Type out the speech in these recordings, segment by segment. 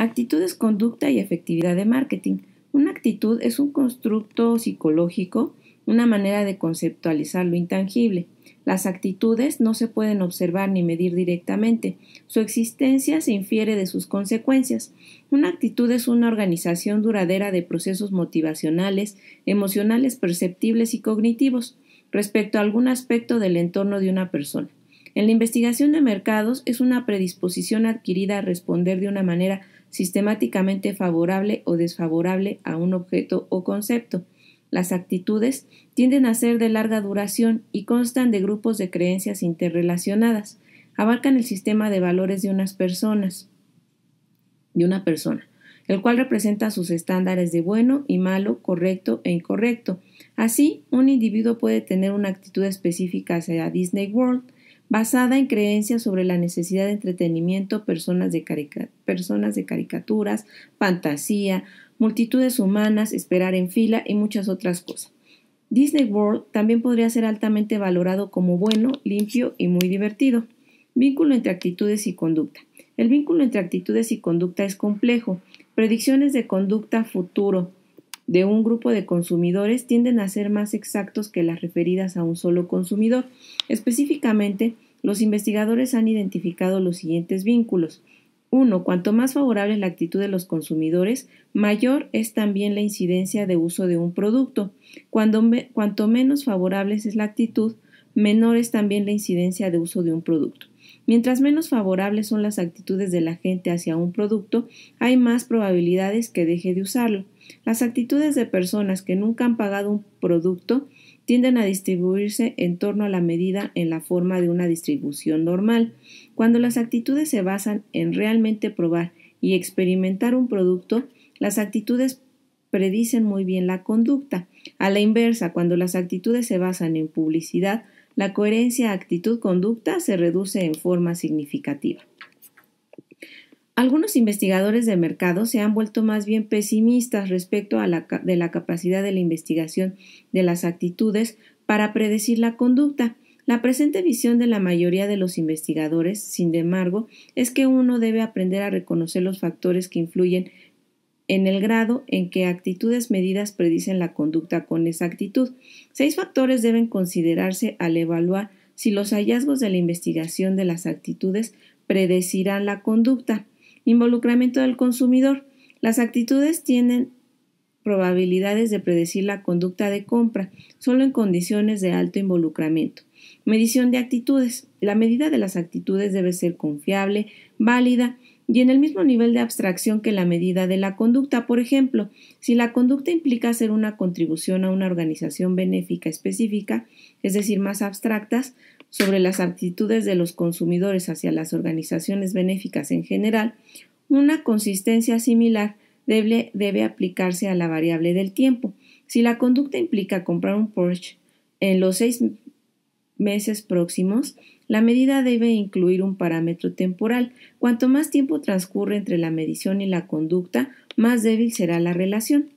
Actitudes, conducta y efectividad de marketing. Una actitud es un constructo psicológico, una manera de conceptualizar lo intangible. Las actitudes no se pueden observar ni medir directamente. Su existencia se infiere de sus consecuencias. Una actitud es una organización duradera de procesos motivacionales, emocionales, perceptibles y cognitivos respecto a algún aspecto del entorno de una persona. En la investigación de mercados es una predisposición adquirida a responder de una manera sistemáticamente favorable o desfavorable a un objeto o concepto. Las actitudes tienden a ser de larga duración y constan de grupos de creencias interrelacionadas. Abarcan el sistema de valores de unas personas, de una persona, el cual representa sus estándares de bueno y malo, correcto e incorrecto. Así, un individuo puede tener una actitud específica hacia Disney World, basada en creencias sobre la necesidad de entretenimiento, personas de, personas de caricaturas, fantasía, multitudes humanas, esperar en fila y muchas otras cosas. Disney World también podría ser altamente valorado como bueno, limpio y muy divertido. Vínculo entre actitudes y conducta. El vínculo entre actitudes y conducta es complejo. Predicciones de conducta futuro, de un grupo de consumidores tienden a ser más exactos que las referidas a un solo consumidor. Específicamente, los investigadores han identificado los siguientes vínculos. 1. Cuanto más favorable es la actitud de los consumidores, mayor es también la incidencia de uso de un producto. cuanto menos favorable es la actitud, menor es también la incidencia de uso de un producto. Mientras menos favorables son las actitudes de la gente hacia un producto, hay más probabilidades que deje de usarlo. Las actitudes de personas que nunca han pagado un producto tienden a distribuirse en torno a la medida en la forma de una distribución normal. Cuando las actitudes se basan en realmente probar y experimentar un producto, las actitudes predicen muy bien la conducta. A la inversa, cuando las actitudes se basan en publicidad, la coherencia actitud-conducta se reduce en forma significativa. Algunos investigadores de mercado se han vuelto más bien pesimistas respecto a la, de la capacidad de la investigación de las actitudes para predecir la conducta. La presente visión de la mayoría de los investigadores, sin embargo, es que uno debe aprender a reconocer los factores que influyen en el grado en que actitudes medidas predicen la conducta con exactitud. Seis factores deben considerarse al evaluar si los hallazgos de la investigación de las actitudes predecirán la conducta. Involucramiento del consumidor. Las actitudes tienen probabilidades de predecir la conducta de compra, solo en condiciones de alto involucramiento. Medición de actitudes. La medida de las actitudes debe ser confiable, válida y en el mismo nivel de abstracción que la medida de la conducta. Por ejemplo, si la conducta implica hacer una contribución a una organización benéfica específica, es decir, más abstractas, sobre las actitudes de los consumidores hacia las organizaciones benéficas en general, una consistencia similar debe, debe aplicarse a la variable del tiempo. Si la conducta implica comprar un Porsche en los seis meses próximos, la medida debe incluir un parámetro temporal. Cuanto más tiempo transcurre entre la medición y la conducta, más débil será la relación.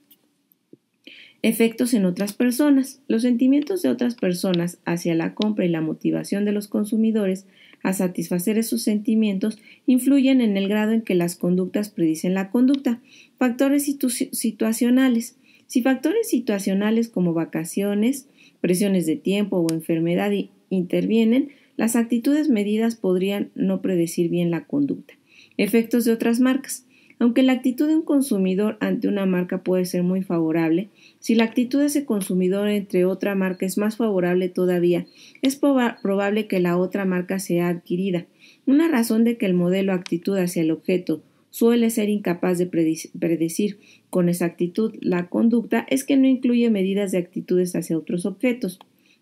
Efectos en otras personas. Los sentimientos de otras personas hacia la compra y la motivación de los consumidores a satisfacer esos sentimientos influyen en el grado en que las conductas predicen la conducta. Factores situacionales. Si factores situacionales como vacaciones, presiones de tiempo o enfermedad intervienen, las actitudes medidas podrían no predecir bien la conducta. Efectos de otras marcas. Aunque la actitud de un consumidor ante una marca puede ser muy favorable, si la actitud de ese consumidor entre otra marca es más favorable todavía, es probable que la otra marca sea adquirida. Una razón de que el modelo actitud hacia el objeto suele ser incapaz de predecir con exactitud la conducta es que no incluye medidas de actitudes hacia otros objetos.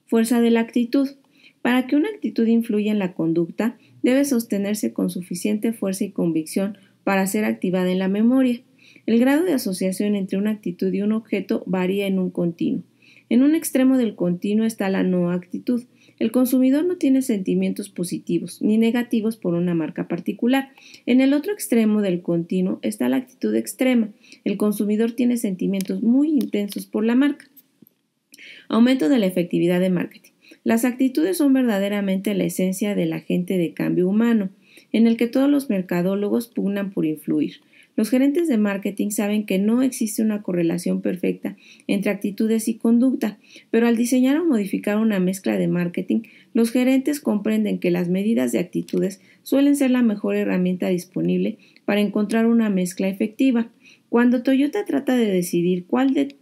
Fuerza de la actitud. Para que una actitud influya en la conducta, debe sostenerse con suficiente fuerza y convicción para ser activada en la memoria. El grado de asociación entre una actitud y un objeto varía en un continuo. En un extremo del continuo está la no actitud. El consumidor no tiene sentimientos positivos ni negativos por una marca particular. En el otro extremo del continuo está la actitud extrema. El consumidor tiene sentimientos muy intensos por la marca. Aumento de la efectividad de marketing. Las actitudes son verdaderamente la esencia del agente de cambio humano, en el que todos los mercadólogos pugnan por influir. Los gerentes de marketing saben que no existe una correlación perfecta entre actitudes y conducta, pero al diseñar o modificar una mezcla de marketing, los gerentes comprenden que las medidas de actitudes suelen ser la mejor herramienta disponible para encontrar una mezcla efectiva. Cuando Toyota trata de decidir cuál de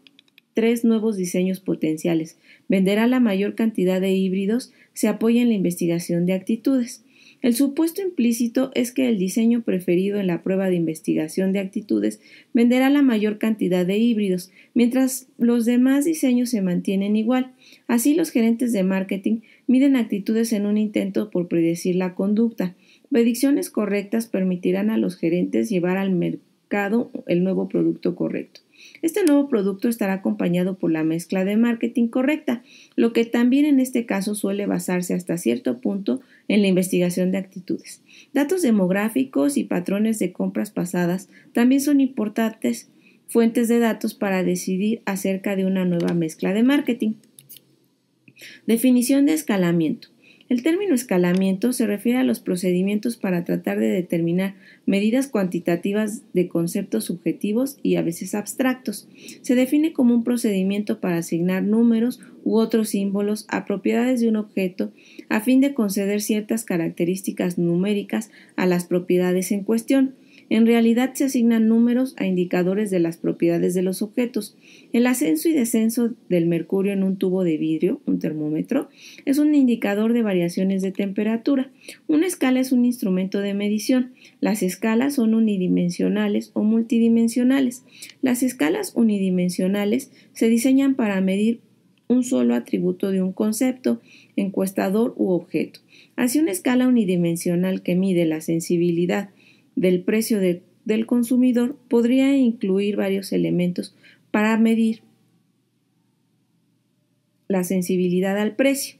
tres nuevos diseños potenciales venderá la mayor cantidad de híbridos, se apoya en la investigación de actitudes. El supuesto implícito es que el diseño preferido en la prueba de investigación de actitudes venderá la mayor cantidad de híbridos, mientras los demás diseños se mantienen igual. Así los gerentes de marketing miden actitudes en un intento por predecir la conducta. Predicciones correctas permitirán a los gerentes llevar al mercado el nuevo producto correcto. Este nuevo producto estará acompañado por la mezcla de marketing correcta, lo que también en este caso suele basarse hasta cierto punto en la investigación de actitudes. Datos demográficos y patrones de compras pasadas también son importantes fuentes de datos para decidir acerca de una nueva mezcla de marketing. Definición de escalamiento. El término escalamiento se refiere a los procedimientos para tratar de determinar medidas cuantitativas de conceptos subjetivos y a veces abstractos. Se define como un procedimiento para asignar números u otros símbolos a propiedades de un objeto a fin de conceder ciertas características numéricas a las propiedades en cuestión. En realidad se asignan números a indicadores de las propiedades de los objetos. El ascenso y descenso del mercurio en un tubo de vidrio, un termómetro, es un indicador de variaciones de temperatura. Una escala es un instrumento de medición. Las escalas son unidimensionales o multidimensionales. Las escalas unidimensionales se diseñan para medir un solo atributo de un concepto, encuestador u objeto. Así una escala unidimensional que mide la sensibilidad del precio del consumidor podría incluir varios elementos para medir la sensibilidad al precio.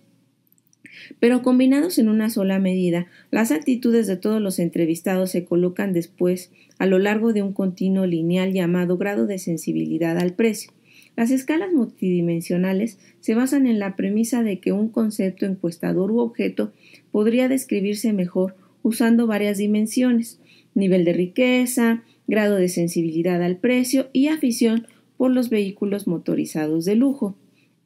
Pero combinados en una sola medida, las actitudes de todos los entrevistados se colocan después a lo largo de un continuo lineal llamado grado de sensibilidad al precio. Las escalas multidimensionales se basan en la premisa de que un concepto encuestador u objeto podría describirse mejor usando varias dimensiones, nivel de riqueza, grado de sensibilidad al precio y afición por los vehículos motorizados de lujo.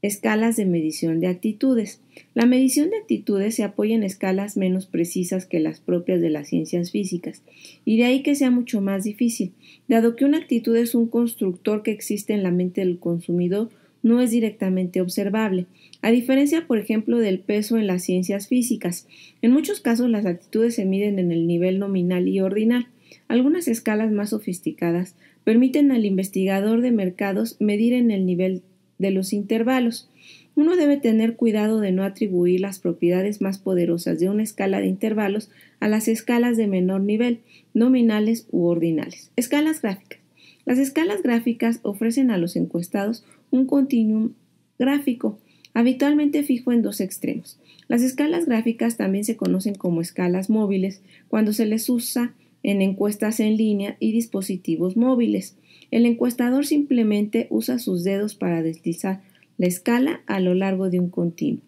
Escalas de medición de actitudes. La medición de actitudes se apoya en escalas menos precisas que las propias de las ciencias físicas, y de ahí que sea mucho más difícil, dado que una actitud es un constructor que existe en la mente del consumidor no es directamente observable, a diferencia, por ejemplo, del peso en las ciencias físicas. En muchos casos las actitudes se miden en el nivel nominal y ordinal. Algunas escalas más sofisticadas permiten al investigador de mercados medir en el nivel de los intervalos. Uno debe tener cuidado de no atribuir las propiedades más poderosas de una escala de intervalos a las escalas de menor nivel, nominales u ordinales. Escalas gráficas. Las escalas gráficas ofrecen a los encuestados un continuum gráfico, habitualmente fijo en dos extremos. Las escalas gráficas también se conocen como escalas móviles cuando se les usa en encuestas en línea y dispositivos móviles. El encuestador simplemente usa sus dedos para deslizar la escala a lo largo de un continuo.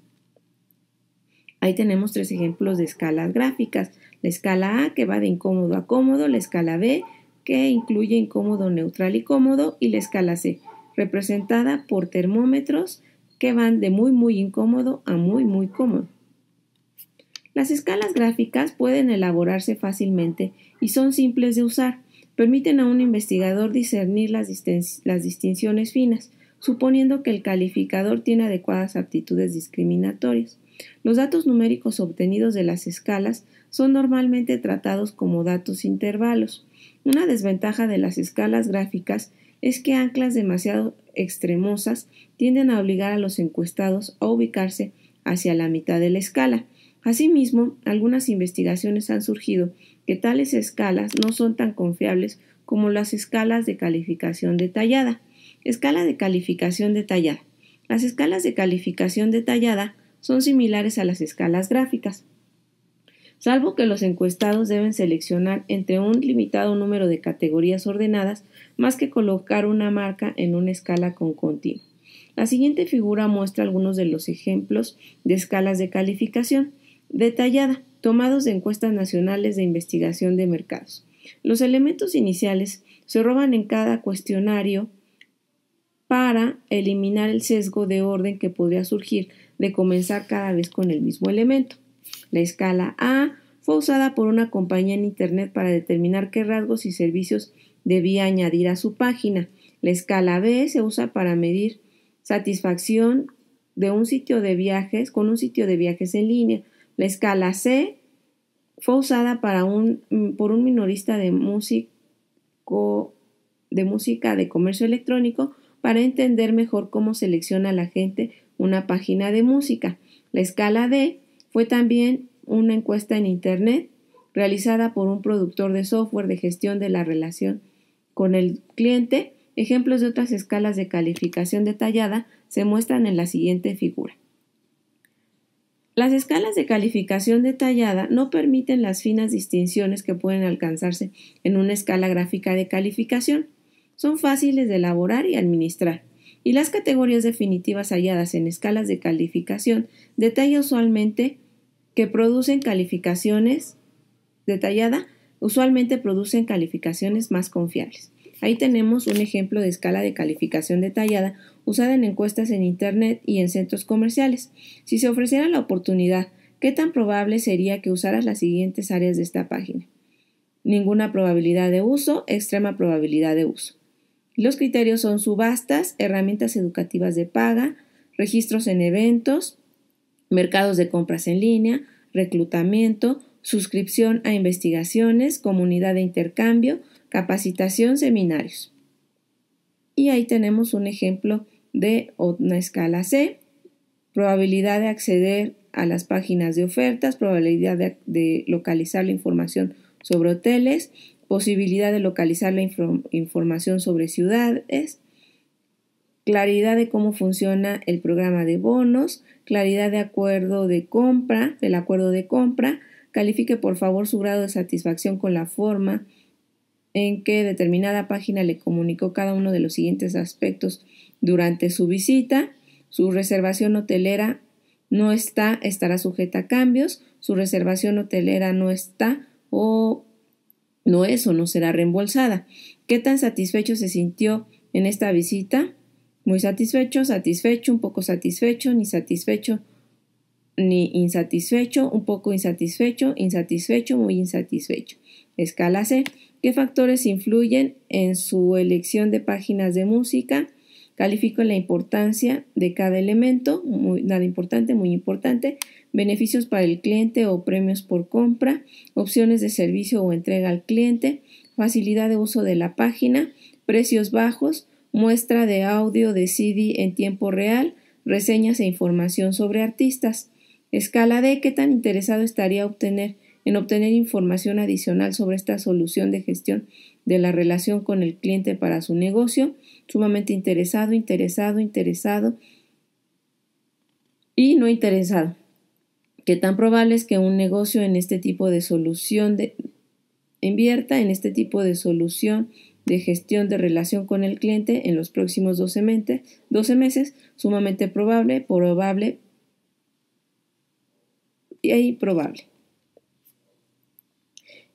Ahí tenemos tres ejemplos de escalas gráficas. La escala A que va de incómodo a cómodo, la escala B que incluye incómodo, neutral y cómodo y la escala C representada por termómetros que van de muy muy incómodo a muy muy cómodo. Las escalas gráficas pueden elaborarse fácilmente y son simples de usar. Permiten a un investigador discernir las, distinciones finas, suponiendo que el calificador tiene adecuadas aptitudes discriminatorias. Los datos numéricos obtenidos de las escalas son normalmente tratados como datos intervalos. Una desventaja de las escalas gráficas es que anclas demasiado extremosas tienden a obligar a los encuestados a ubicarse hacia la mitad de la escala. Asimismo, algunas investigaciones han surgido que tales escalas no son tan confiables como las escalas de calificación detallada. Escala de calificación detallada. Las escalas de calificación detallada son similares a las escalas gráficas salvo que los encuestados deben seleccionar entre un limitado número de categorías ordenadas más que colocar una marca en una escala con continuo. La siguiente figura muestra algunos de los ejemplos de escalas de calificación detallada tomados de encuestas nacionales de investigación de mercados. Los elementos iniciales se roban en cada cuestionario para eliminar el sesgo de orden que podría surgir de comenzar cada vez con el mismo elemento. La escala A fue usada por una compañía en Internet para determinar qué rasgos y servicios debía añadir a su página. La escala B se usa para medir satisfacción de un sitio de viajes con un sitio de viajes en línea. La escala C fue usada mm, por un minorista de, de música de comercio electrónico para entender mejor cómo selecciona la gente una página de música. La escala D fue también una encuesta en Internet realizada por un productor de software de gestión de la relación con el cliente. Ejemplos de otras escalas de calificación detallada se muestran en la siguiente figura. Las escalas de calificación detallada no permiten las finas distinciones que pueden alcanzarse en una escala gráfica de calificación. Son fáciles de elaborar y administrar. Y las categorías definitivas halladas en escalas de calificación detalla usualmente que producen calificaciones detallada, usualmente producen calificaciones más confiables. Ahí tenemos un ejemplo de escala de calificación detallada usada en encuestas en Internet y en centros comerciales. Si se ofreciera la oportunidad, ¿qué tan probable sería que usaras las siguientes áreas de esta página? Ninguna probabilidad de uso, extrema probabilidad de uso. Los criterios son subastas, herramientas educativas de paga, registros en eventos, mercados de compras en línea, reclutamiento, suscripción a investigaciones, comunidad de intercambio, capacitación, seminarios. Y ahí tenemos un ejemplo de una escala C, probabilidad de acceder a las páginas de ofertas, probabilidad de, localizar la información sobre hoteles, posibilidad de localizar la información sobre ciudades, claridad de cómo funciona el programa de bonos, claridad de acuerdo de compra, el acuerdo de compra, califique por favor su grado de satisfacción con la forma en que determinada página le comunicó cada uno de los siguientes aspectos durante su visita, su reservación hotelera no está, estará sujeta a cambios, su reservación hotelera no está o no es o no será reembolsada. ¿Qué tan satisfecho se sintió en esta visita? Muy satisfecho, satisfecho, un poco satisfecho, ni satisfecho, ni insatisfecho, un poco insatisfecho, insatisfecho, muy insatisfecho. Escala C. ¿Qué factores influyen en su elección de páginas de música? Califico la importancia de cada elemento, nada importante, muy importante, beneficios para el cliente o premios por compra, opciones de servicio o entrega al cliente, facilidad de uso de la página, precios bajos, muestra de audio de CD en tiempo real, reseñas e información sobre artistas. Escala D, ¿qué tan interesado estaría en obtener información adicional sobre esta solución de gestión de la relación con el cliente para su negocio? Sumamente interesado, interesado, interesado y no interesado. ¿Qué tan probable es que un negocio en este tipo de solución de, invierta en este tipo de solución de gestión de relación con el cliente en los próximos 12, meses, 12 meses, sumamente probable, probable y ahí probable.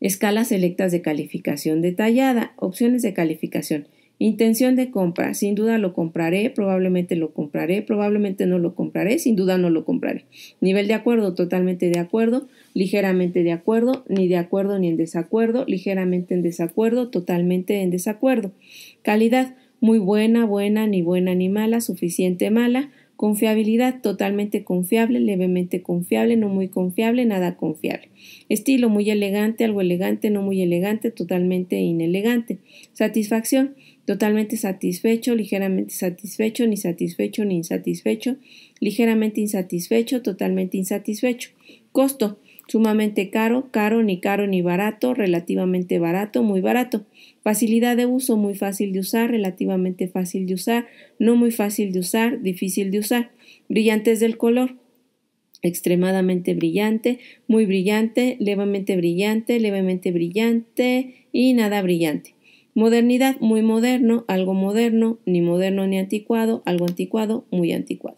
Escalas selectas de calificación detallada, opciones de calificación, intención de compra, sin duda lo compraré, probablemente lo compraré, probablemente no lo compraré, sin duda no lo compraré. Nivel de acuerdo, totalmente de acuerdo, ligeramente de acuerdo, ni de acuerdo ni en desacuerdo, ligeramente en desacuerdo, totalmente en desacuerdo. Calidad, muy buena, buena, ni buena ni mala, suficiente mala. Confiabilidad, totalmente confiable, levemente confiable, no muy confiable, nada confiable. Estilo, muy elegante, algo elegante, no muy elegante, totalmente inelegante. Satisfacción, totalmente satisfecho, ligeramente satisfecho, ni satisfecho ni insatisfecho, ligeramente insatisfecho, totalmente insatisfecho. Costo, sumamente caro, caro, ni caro ni barato, relativamente barato, muy barato. Facilidad de uso, muy fácil de usar, relativamente fácil de usar, no muy fácil de usar, difícil de usar. brillantes del color, extremadamente brillante, muy brillante, levemente brillante, levemente brillante y nada brillante. Modernidad, muy moderno, algo moderno, ni moderno ni anticuado, algo anticuado, muy anticuado.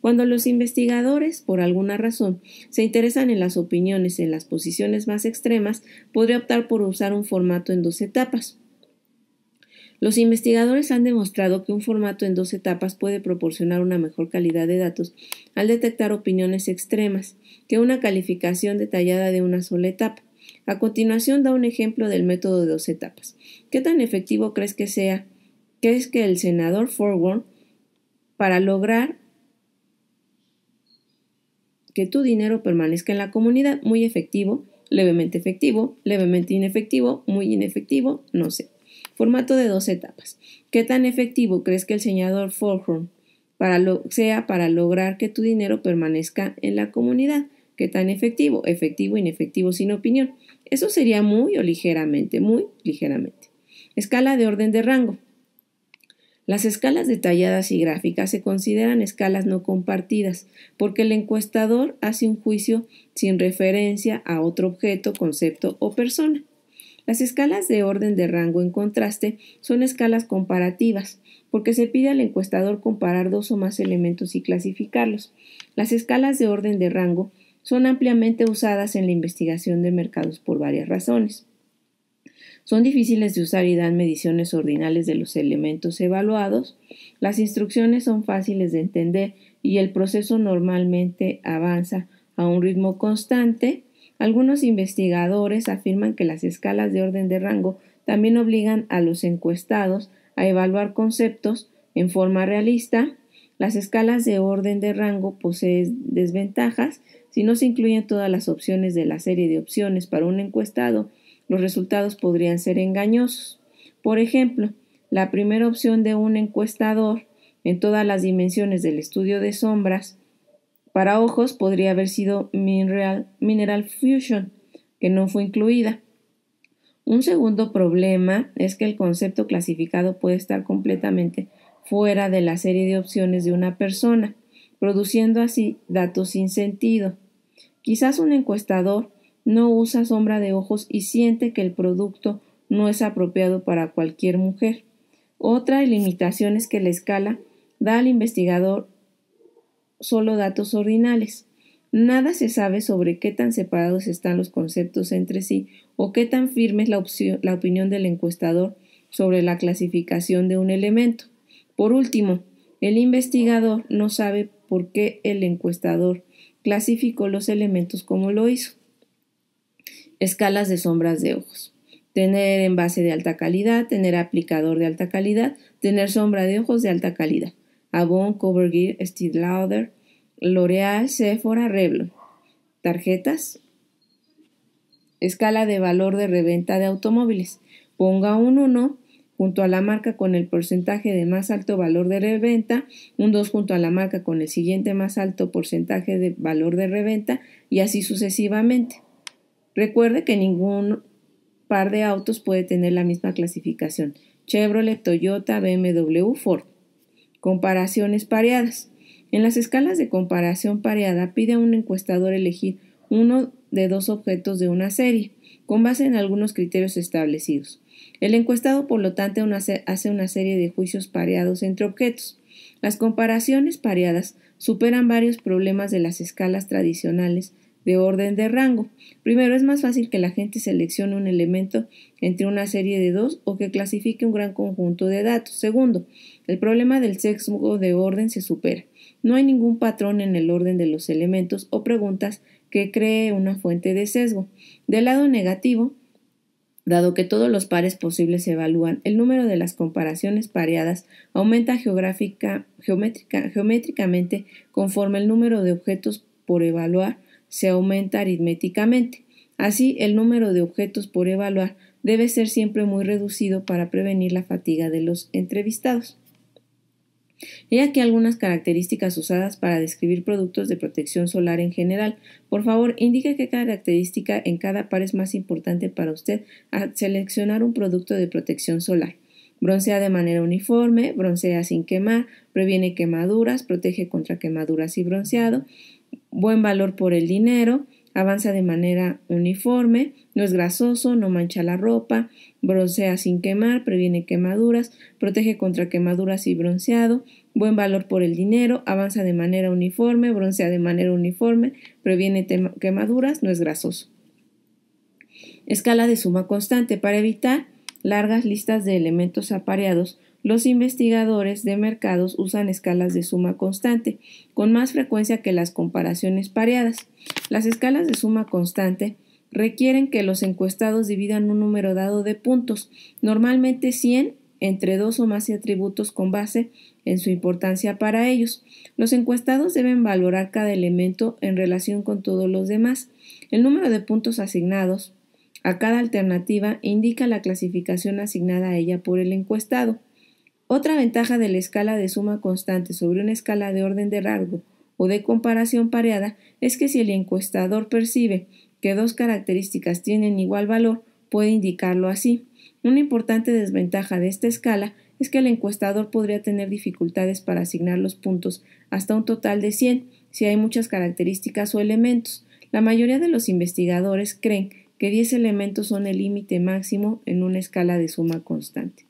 Cuando los investigadores, por alguna razón, se interesan en las opiniones en las posiciones más extremas, podría optar por usar un formato en dos etapas. Los investigadores han demostrado que un formato en dos etapas puede proporcionar una mejor calidad de datos al detectar opiniones extremas que una calificación detallada de una sola etapa. A continuación da un ejemplo del método de dos etapas. ¿Qué tan efectivo crees que sea? ¿Crees que el senador Forward para lograr que tu dinero permanezca en la comunidad muy efectivo, levemente efectivo, levemente inefectivo, muy inefectivo, no sé. Formato de dos etapas. ¿Qué tan efectivo crees que el señador Forhorn para lo, sea para lograr que tu dinero permanezca en la comunidad? ¿Qué tan efectivo? Efectivo, inefectivo, sin opinión. Eso sería muy o ligeramente, muy ligeramente. Escala de orden de rango. Las escalas detalladas y gráficas se consideran escalas no compartidas, porque el encuestador hace un juicio sin referencia a otro objeto, concepto o persona. Las escalas de orden de rango en contraste son escalas comparativas, porque se pide al encuestador comparar dos o más elementos y clasificarlos. Las escalas de orden de rango son ampliamente usadas en la investigación de mercados por varias razones. Son difíciles de usar y dan mediciones ordinales de los elementos evaluados. Las instrucciones son fáciles de entender y el proceso normalmente avanza a un ritmo constante. Algunos investigadores afirman que las escalas de orden de rango también obligan a los encuestados a evaluar conceptos en forma realista. Las escalas de orden de rango poseen desventajas si no se incluyen todas las opciones de la serie de opciones para un encuestado los resultados podrían ser engañosos. Por ejemplo, la primera opción de un encuestador en todas las dimensiones del estudio de sombras para ojos podría haber sido Mineral, mineral Fusion, que no fue incluida. Un segundo problema es que el concepto clasificado puede estar completamente fuera de la serie de opciones de una persona, produciendo así datos sin sentido. Quizás un encuestador no usa sombra de ojos y siente que el producto no es apropiado para cualquier mujer. Otra limitación es que la escala da al investigador solo datos ordinales. Nada se sabe sobre qué tan separados están los conceptos entre sí o qué tan firme es la, la opinión del encuestador sobre la clasificación de un elemento. Por último, el investigador no sabe por qué el encuestador clasificó los elementos como lo hizo escalas de sombras de ojos. Tener envase de alta calidad, tener aplicador de alta calidad, tener sombra de ojos de alta calidad. Avon, CoverGear, Steve Lauder, L'Oreal, Sephora, Revlon. Tarjetas. Escala de valor de reventa de automóviles. Ponga un 1 junto a la marca con el porcentaje de más alto valor de reventa, un 2 junto a la marca con el siguiente más alto porcentaje de valor de reventa y así sucesivamente. Recuerde que ningún par de autos puede tener la misma clasificación. Chevrolet, Toyota, BMW, Ford. Comparaciones pareadas. En las escalas de comparación pareada pide a un encuestador elegir uno de dos objetos de una serie, con base en algunos criterios establecidos. El encuestado, por lo tanto, hace una serie de juicios pareados entre objetos. Las comparaciones pareadas superan varios problemas de las escalas tradicionales de orden de rango. Primero, es más fácil que la gente seleccione un elemento entre una serie de dos o que clasifique un gran conjunto de datos. Segundo, el problema del sesgo de orden se supera. No hay ningún patrón en el orden de los elementos o preguntas que cree una fuente de sesgo. Del lado negativo, dado que todos los pares posibles se evalúan, el número de las comparaciones pareadas aumenta geométricamente conforme el número de objetos por evaluar se aumenta aritméticamente. Así, el número de objetos por evaluar debe ser siempre muy reducido para prevenir la fatiga de los entrevistados. He aquí algunas características usadas para describir productos de protección solar en general. Por favor, indique qué característica en cada par es más importante para usted al seleccionar un producto de protección solar. Broncea de manera uniforme, broncea sin quemar, previene quemaduras, protege contra quemaduras y bronceado, buen valor por el dinero, avanza de manera uniforme, no es grasoso, no mancha la ropa, broncea sin quemar, previene quemaduras, protege contra quemaduras y bronceado, buen valor por el dinero, avanza de manera uniforme, broncea de manera uniforme, previene quemaduras, no es grasoso. Escala de suma constante para evitar largas listas de elementos apareados los investigadores de mercados usan escalas de suma constante, con más frecuencia que las comparaciones pareadas. Las escalas de suma constante requieren que los encuestados dividan un número dado de puntos, normalmente 100, entre dos o más atributos con base en su importancia para ellos. Los encuestados deben valorar cada elemento en relación con todos los demás. El número de puntos asignados a cada alternativa indica la clasificación asignada a ella por el encuestado. Otra ventaja de la escala de suma constante sobre una escala de orden de rango o de comparación pareada es que si el encuestador percibe que dos características tienen igual valor, puede indicarlo así. Una importante desventaja de esta escala es que el encuestador podría tener dificultades para asignar los puntos hasta un total de 100 si hay muchas características o elementos. La mayoría de los investigadores creen que 10 elementos son el límite máximo en una escala de suma constante.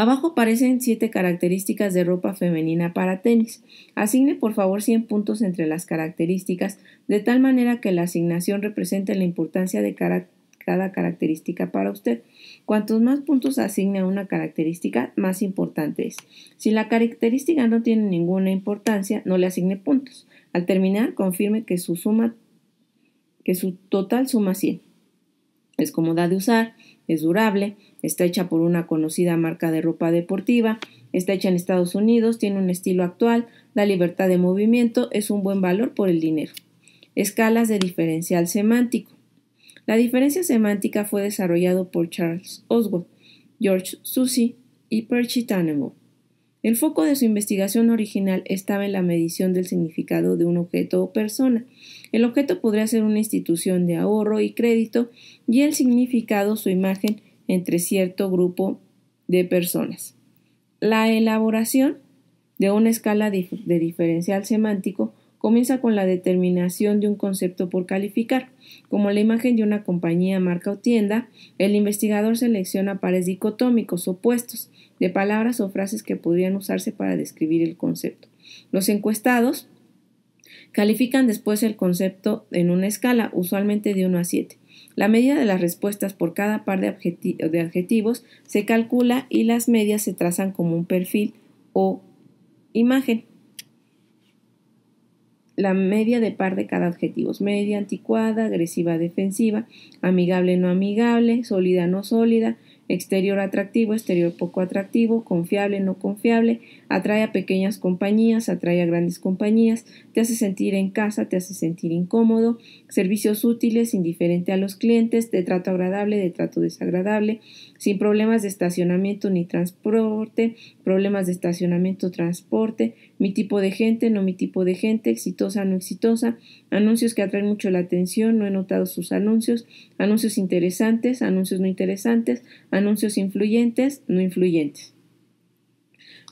Abajo aparecen 7 características de ropa femenina para tenis. Asigne por favor 100 puntos entre las características, de tal manera que la asignación represente la importancia de cada, característica para usted. Cuantos más puntos asigne a una característica, más importante es. Si la característica no tiene ninguna importancia, no le asigne puntos. Al terminar, confirme que su suma que su total suma 100. Es cómoda de usar, es durable, Está hecha por una conocida marca de ropa deportiva, está hecha en Estados Unidos, tiene un estilo actual, da libertad de movimiento, es un buen valor por el dinero. Escalas de diferencial semántico. La diferencia semántica fue desarrollado por Charles Oswald, George Susi y Percy Tannenbaum. El foco de su investigación original estaba en la medición del significado de un objeto o persona. El objeto podría ser una institución de ahorro y crédito y el significado su imagen entre cierto grupo de personas. La elaboración de una escala de diferencial semántico comienza con la determinación de un concepto por calificar. Como la imagen de una compañía, marca o tienda, el investigador selecciona pares dicotómicos opuestos de palabras o frases que podrían usarse para describir el concepto. Los encuestados califican después el concepto en una escala, usualmente de 1 a 7. La media de las respuestas por cada par de, de adjetivos se calcula y las medias se trazan como un perfil o imagen. La media de par de cada adjetivo. Media anticuada, agresiva, defensiva, amigable, no amigable, sólida, no sólida, exterior atractivo, exterior poco atractivo, confiable, no confiable, Atrae a pequeñas compañías, atrae a grandes compañías, te hace sentir en casa, te hace sentir incómodo, servicios útiles, indiferente a los clientes, de trato agradable, de trato desagradable, sin problemas de estacionamiento ni transporte, problemas de estacionamiento, transporte, mi tipo de gente, no mi tipo de gente, exitosa, no exitosa, anuncios que atraen mucho la atención, no he notado sus anuncios, anuncios interesantes, anuncios no interesantes, anuncios influyentes, no influyentes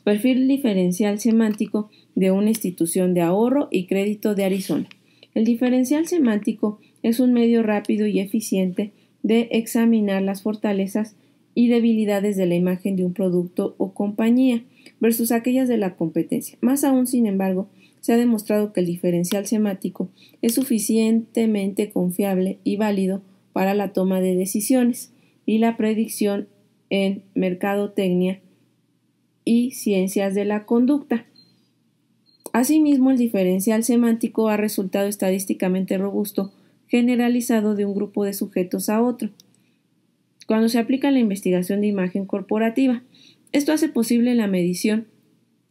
perfil diferencial semántico de una institución de ahorro y crédito de Arizona. El diferencial semántico es un medio rápido y eficiente de examinar las fortalezas y debilidades de la imagen de un producto o compañía versus aquellas de la competencia. Más aún, sin embargo, se ha demostrado que el diferencial semántico es suficientemente confiable y válido para la toma de decisiones y la predicción en mercadotecnia y ciencias de la conducta. Asimismo, el diferencial semántico ha resultado estadísticamente robusto, generalizado de un grupo de sujetos a otro, cuando se aplica la investigación de imagen corporativa. Esto hace posible la medición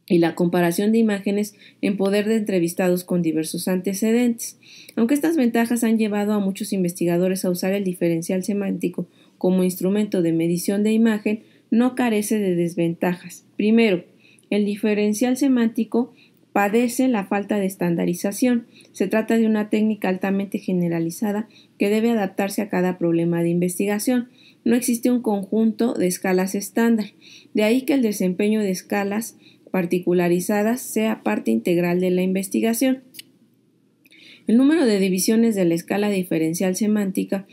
y la comparación de imágenes en poder de entrevistados con diversos antecedentes. Aunque estas ventajas han llevado a muchos investigadores a usar el diferencial semántico como instrumento de medición de imagen, no carece de desventajas. Primero, el diferencial semántico padece la falta de estandarización. Se trata de una técnica altamente generalizada que debe adaptarse a cada problema de investigación. No existe un conjunto de escalas estándar. De ahí que el desempeño de escalas particularizadas sea parte integral de la investigación. El número de divisiones de la escala diferencial semántica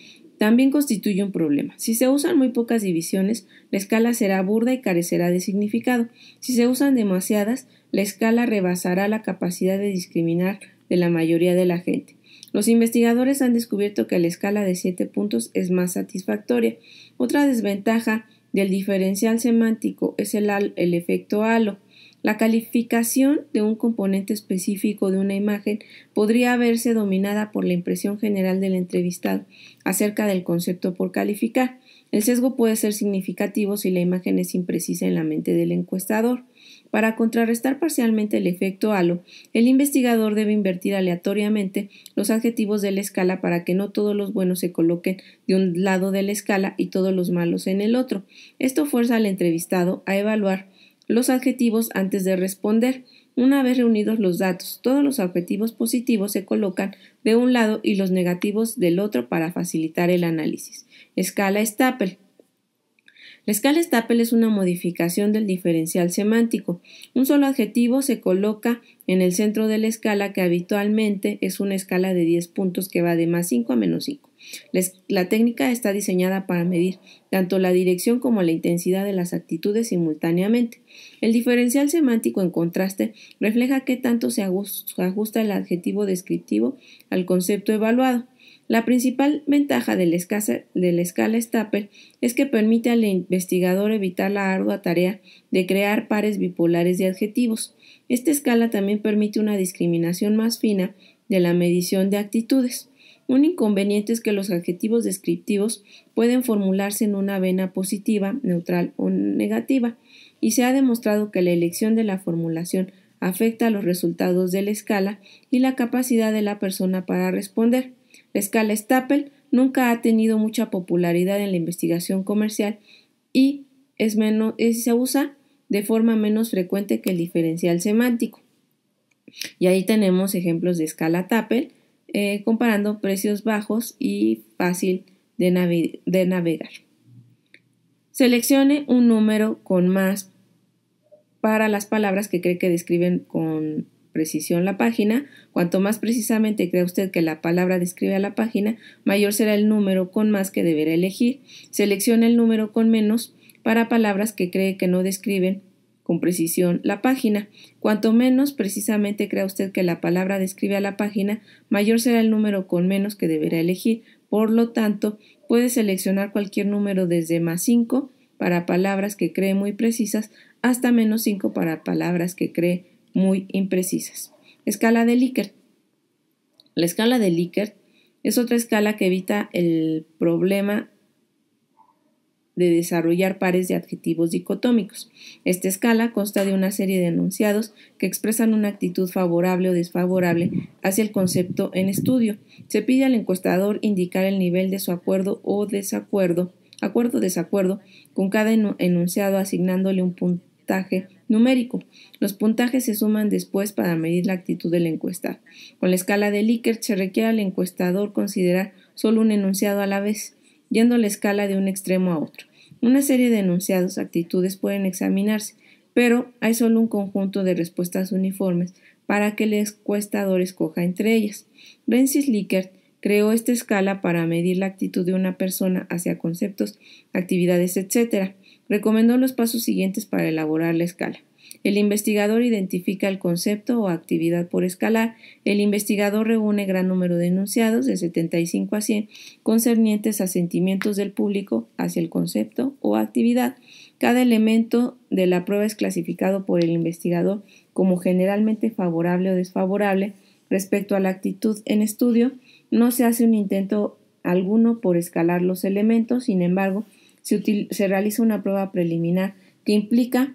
también constituye un problema. Si se usan muy pocas divisiones, la escala será burda y carecerá de significado. Si se usan demasiadas, la escala rebasará la capacidad de discriminar de la mayoría de la gente. Los investigadores han descubierto que la escala de 7 puntos es más satisfactoria. Otra desventaja del diferencial semántico es el, el efecto halo. La calificación de un componente específico de una imagen podría verse dominada por la impresión general del entrevistado acerca del concepto por calificar. El sesgo puede ser significativo si la imagen es imprecisa en la mente del encuestador. Para contrarrestar parcialmente el efecto halo, el investigador debe invertir aleatoriamente los adjetivos de la escala para que no todos los buenos se coloquen de un lado de la escala y todos los malos en el otro. Esto fuerza al entrevistado a evaluar los adjetivos antes de responder. Una vez reunidos los datos, todos los adjetivos positivos se colocan de un lado y los negativos del otro para facilitar el análisis. Escala Stapel. La escala Stapel es una modificación del diferencial semántico. Un solo adjetivo se coloca en el centro de la escala que habitualmente es una escala de 10 puntos que va de más 5 a menos 5 la técnica está diseñada para medir tanto la dirección como la intensidad de las actitudes simultáneamente. El diferencial semántico, en contraste, refleja qué tanto se ajusta el adjetivo descriptivo al concepto evaluado. La principal ventaja de la, de la escala Stapel es que permite al investigador evitar la ardua tarea de crear pares bipolares de adjetivos. Esta escala también permite una discriminación más fina de la medición de actitudes. Un inconveniente es que los adjetivos descriptivos pueden formularse en una vena positiva, neutral o negativa, y se ha demostrado que la elección de la formulación afecta a los resultados de la escala y la capacidad de la persona para responder. La escala Stapel nunca ha tenido mucha popularidad en la investigación comercial y es menos, se usa de forma menos frecuente que el diferencial semántico. Y ahí tenemos ejemplos de escala Tapel, eh, comparando precios bajos y fácil de, de navegar. Seleccione un número con más para las palabras que cree que describen con precisión la página. Cuanto más precisamente crea usted que la palabra describe a la página, mayor será el número con más que deberá elegir. Seleccione el número con menos para palabras que cree que no describen con precisión la página. Cuanto menos precisamente crea usted que la palabra describe a la página, mayor será el número con menos que deberá elegir. Por lo tanto, puede seleccionar cualquier número desde más 5 para palabras que cree muy precisas hasta menos 5 para palabras que cree muy imprecisas. Escala de Likert. La escala de Likert es otra escala que evita el problema de desarrollar pares de adjetivos dicotómicos. Esta escala consta de una serie de enunciados que expresan una actitud favorable o desfavorable hacia el concepto en estudio. Se pide al encuestador indicar el nivel de su acuerdo o desacuerdo, acuerdo o desacuerdo, con cada enunciado asignándole un puntaje numérico. Los puntajes se suman después para medir la actitud del encuestado. Con la escala de Likert se requiere al encuestador considerar solo un enunciado a la vez yendo la escala de un extremo a otro. Una serie de enunciados, actitudes pueden examinarse, pero hay solo un conjunto de respuestas uniformes para que el encuestador escoja entre ellas. Rensis Likert creó esta escala para medir la actitud de una persona hacia conceptos, actividades, etc. Recomendó los pasos siguientes para elaborar la escala. El investigador identifica el concepto o actividad por escalar. El investigador reúne gran número de enunciados, de 75 a 100, concernientes a sentimientos del público hacia el concepto o actividad. Cada elemento de la prueba es clasificado por el investigador como generalmente favorable o desfavorable respecto a la actitud en estudio. No se hace un intento alguno por escalar los elementos, sin embargo, se, se realiza una prueba preliminar que implica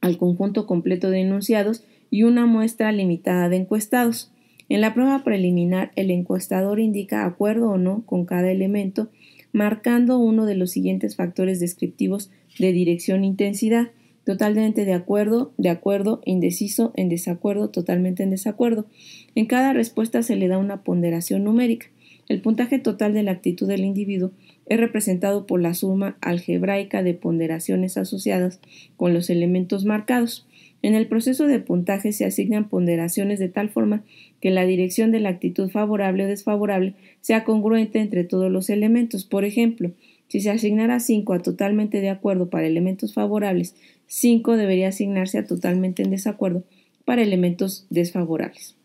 al conjunto completo de enunciados y una muestra limitada de encuestados. En la prueba preliminar, el encuestador indica acuerdo o no con cada elemento, marcando uno de los siguientes factores descriptivos de dirección e intensidad, totalmente de acuerdo, de acuerdo, indeciso, en desacuerdo, totalmente en desacuerdo. En cada respuesta se le da una ponderación numérica. El puntaje total de la actitud del individuo es representado por la suma algebraica de ponderaciones asociadas con los elementos marcados. En el proceso de puntaje se asignan ponderaciones de tal forma que la dirección de la actitud favorable o desfavorable sea congruente entre todos los elementos. Por ejemplo, si se asignara 5 a totalmente de acuerdo para elementos favorables, 5 debería asignarse a totalmente en desacuerdo para elementos desfavorables.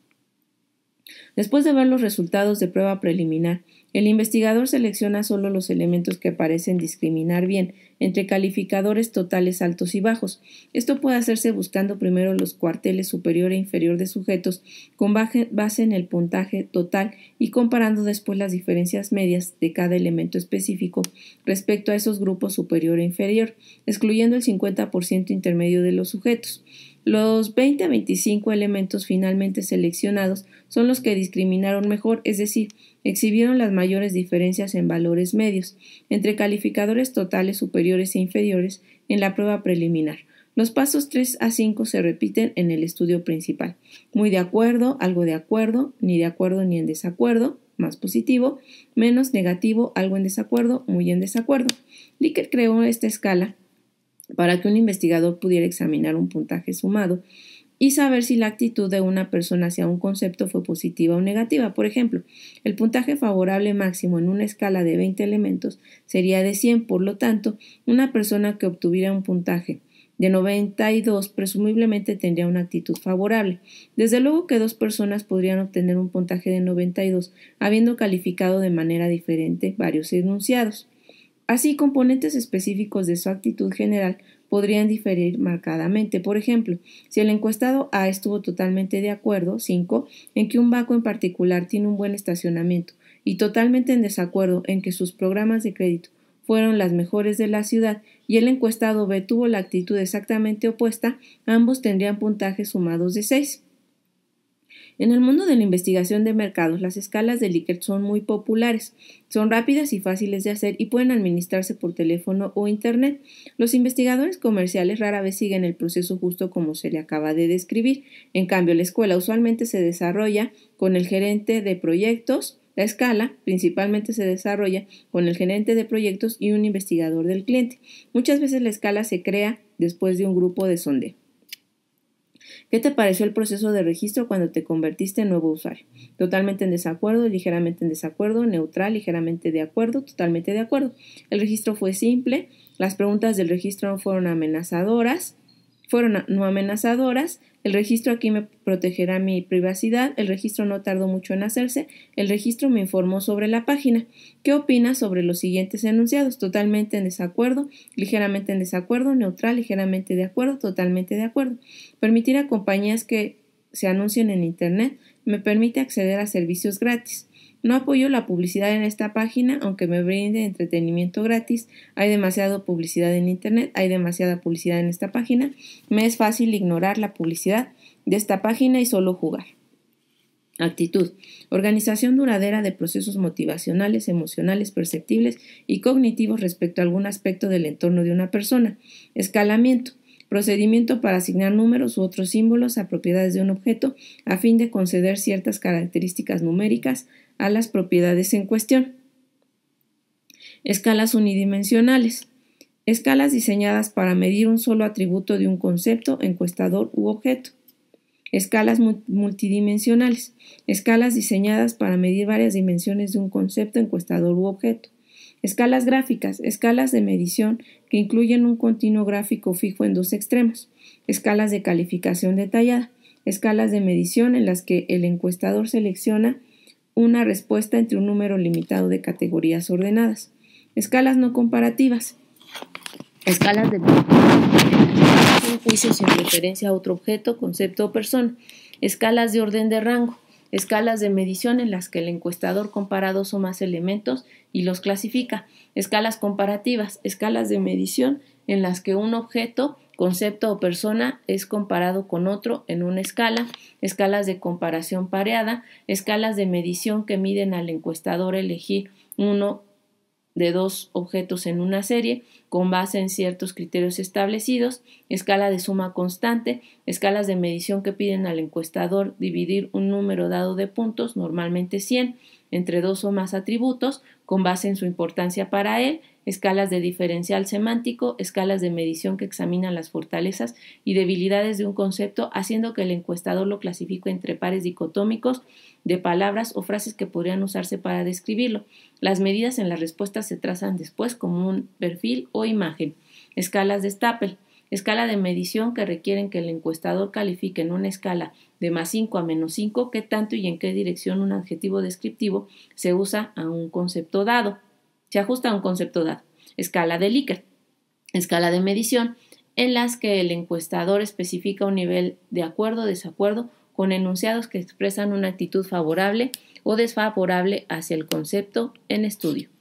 Después de ver los resultados de prueba preliminar el investigador selecciona solo los elementos que parecen discriminar bien entre calificadores totales altos y bajos. Esto puede hacerse buscando primero los cuarteles superior e inferior de sujetos con base en el puntaje total y comparando después las diferencias medias de cada elemento específico respecto a esos grupos superior e inferior, excluyendo el 50% intermedio de los sujetos. Los 20 a 25 elementos finalmente seleccionados son los que discriminaron mejor, es decir, exhibieron las mayores diferencias en valores medios entre calificadores totales superiores e inferiores en la prueba preliminar. Los pasos 3 a 5 se repiten en el estudio principal. Muy de acuerdo, algo de acuerdo, ni de acuerdo ni en desacuerdo, más positivo, menos negativo, algo en desacuerdo, muy en desacuerdo. Likert creó esta escala para que un investigador pudiera examinar un puntaje sumado y saber si la actitud de una persona hacia un concepto fue positiva o negativa. Por ejemplo, el puntaje favorable máximo en una escala de 20 elementos sería de 100, por lo tanto, una persona que obtuviera un puntaje de 92 presumiblemente tendría una actitud favorable. Desde luego que dos personas podrían obtener un puntaje de 92 habiendo calificado de manera diferente varios enunciados. Así, componentes específicos de su actitud general podrían diferir marcadamente. Por ejemplo, si el encuestado A estuvo totalmente de acuerdo, 5, en que un banco en particular tiene un buen estacionamiento, y totalmente en desacuerdo en que sus programas de crédito fueron las mejores de la ciudad y el encuestado B tuvo la actitud exactamente opuesta, ambos tendrían puntajes sumados de 6. En el mundo de la investigación de mercados, las escalas de Likert son muy populares, son rápidas y fáciles de hacer y pueden administrarse por teléfono o Internet. Los investigadores comerciales rara vez siguen el proceso justo como se le acaba de describir. En cambio, la escuela usualmente se desarrolla con el gerente de proyectos, la escala principalmente se desarrolla con el gerente de proyectos y un investigador del cliente. Muchas veces la escala se crea después de un grupo de sondeo. ¿Qué te pareció el proceso de registro cuando te convertiste en nuevo usuario? Totalmente en desacuerdo, ligeramente en desacuerdo, neutral, ligeramente de acuerdo, totalmente de acuerdo. El registro fue simple, las preguntas del registro no fueron amenazadoras, fueron no amenazadoras, el registro aquí me protegerá mi privacidad, el registro no tardó mucho en hacerse, el registro me informó sobre la página. ¿Qué opina sobre los siguientes enunciados? Totalmente en desacuerdo, ligeramente en desacuerdo, neutral, ligeramente de acuerdo, totalmente de acuerdo. Permitir a compañías que se anuncien en Internet me permite acceder a servicios gratis. No apoyo la publicidad en esta página, aunque me brinde entretenimiento gratis. Hay demasiada publicidad en Internet, hay demasiada publicidad en esta página. Me es fácil ignorar la publicidad de esta página y solo jugar. Actitud. Organización duradera de procesos motivacionales, emocionales, perceptibles y cognitivos respecto a algún aspecto del entorno de una persona. Escalamiento procedimiento para asignar números u otros símbolos a propiedades de un objeto a fin de conceder ciertas características numéricas a las propiedades en cuestión. Escalas unidimensionales. Escalas diseñadas para medir un solo atributo de un concepto, encuestador u objeto. Escalas multidimensionales. Escalas diseñadas para medir varias dimensiones de un concepto, encuestador u objeto. Escalas gráficas, escalas de medición que incluyen un continuo gráfico fijo en dos extremos, escalas de calificación detallada, escalas de medición en las que el encuestador selecciona una respuesta entre un número limitado de categorías ordenadas, escalas no comparativas, escalas de un juicio sin referencia a otro objeto, concepto o persona, escalas de orden de rango, escalas de medición en las que el encuestador compara dos o más elementos y los clasifica. Escalas comparativas, escalas de medición en las que un objeto, concepto o persona es comparado con otro en una escala, escalas de comparación pareada, escalas de medición que miden al encuestador elegir uno de dos objetos en una serie con base en ciertos criterios establecidos, escala de suma constante, escalas de medición que piden al encuestador dividir un número dado de puntos, normalmente 100, entre dos o más atributos, con base en su importancia para él, escalas de diferencial semántico, escalas de medición que examinan las fortalezas y debilidades de un concepto, haciendo que el encuestador lo clasifique entre pares dicotómicos de palabras o frases que podrían usarse para describirlo. Las medidas en las respuestas se trazan después como un perfil o imagen. Escalas de Stapel. Escala de medición que requieren que el encuestador califique en una escala de más 5 a menos 5, qué tanto y en qué dirección un adjetivo descriptivo se usa a un concepto dado, se ajusta a un concepto dado. Escala de Likert, escala de medición, en las que el encuestador especifica un nivel de acuerdo o desacuerdo con enunciados que expresan una actitud favorable o desfavorable hacia el concepto en estudio.